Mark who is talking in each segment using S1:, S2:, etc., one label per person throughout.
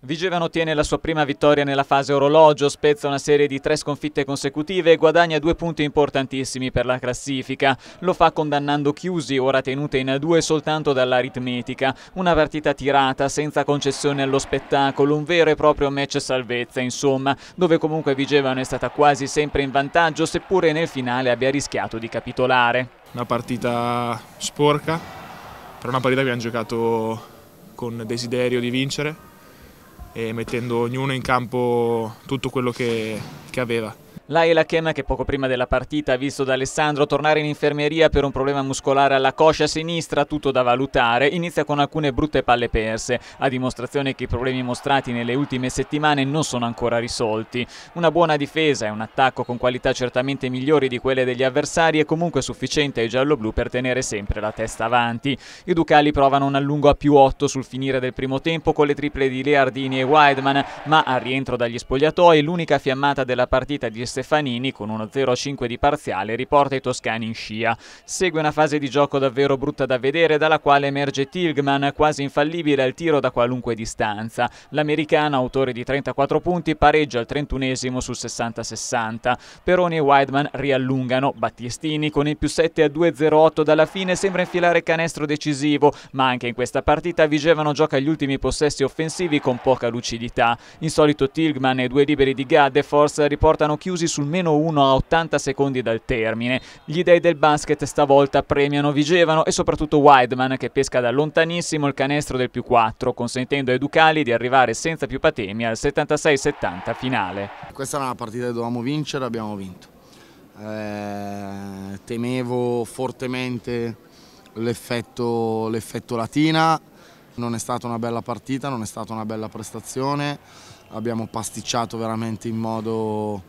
S1: Vigevano ottiene la sua prima vittoria nella fase orologio, spezza una serie di tre sconfitte consecutive e guadagna due punti importantissimi per la classifica. Lo fa condannando Chiusi, ora tenute in due soltanto dall'aritmetica. Una partita tirata, senza concessione allo spettacolo, un vero e proprio match salvezza, insomma, dove comunque Vigevano è stata quasi sempre in vantaggio, seppure nel finale abbia rischiato di capitolare. Una partita sporca, per una partita che abbiamo giocato con desiderio di vincere e mettendo ognuno in campo tutto quello che, che aveva. La Elaken, che poco prima della partita ha visto D'Alessandro tornare in infermeria per un problema muscolare alla coscia sinistra, tutto da valutare, inizia con alcune brutte palle perse, a dimostrazione che i problemi mostrati nelle ultime settimane non sono ancora risolti. Una buona difesa e un attacco con qualità certamente migliori di quelle degli avversari è comunque sufficiente ai gialloblu per tenere sempre la testa avanti. I Ducali provano un allungo a più 8 sul finire del primo tempo con le triple di Leardini e Wideman, ma al rientro dagli spogliatoi l'unica fiammata della partita di Stefanini con uno 0-5 di parziale riporta i toscani in scia. Segue una fase di gioco davvero brutta da vedere dalla quale emerge Tilgman quasi infallibile al tiro da qualunque distanza. L'americano, autore di 34 punti, pareggia al 31esimo su 60-60. Peroni e Wideman riallungano, Battistini con il più 7 a 2-0-8 dalla fine sembra infilare canestro decisivo, ma anche in questa partita Vigevano gioca gli ultimi possessi offensivi con poca lucidità. Insolito Tilgman e due liberi di Gadde riportano chiusi chiusi sul meno 1 a 80 secondi dal termine. Gli dei del basket stavolta premiano Vigevano e soprattutto Wideman che pesca da lontanissimo il canestro del più 4, consentendo ai Ducali di arrivare senza più patemi al 76-70 finale.
S2: Questa era una partita che dovevamo vincere, abbiamo vinto. Eh, temevo fortemente l'effetto Latina, non è stata una bella partita, non è stata una bella prestazione, abbiamo pasticciato veramente in modo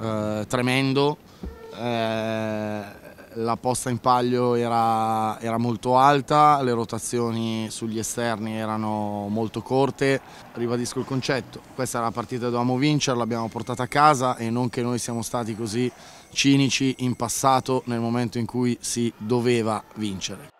S2: eh, tremendo, eh, la posta in palio era, era, molto alta, le rotazioni sugli esterni erano molto corte, ribadisco il concetto, questa era la partita che dovevamo vincere, l'abbiamo portata a casa e non che noi siamo stati così cinici in passato nel momento in cui si doveva vincere.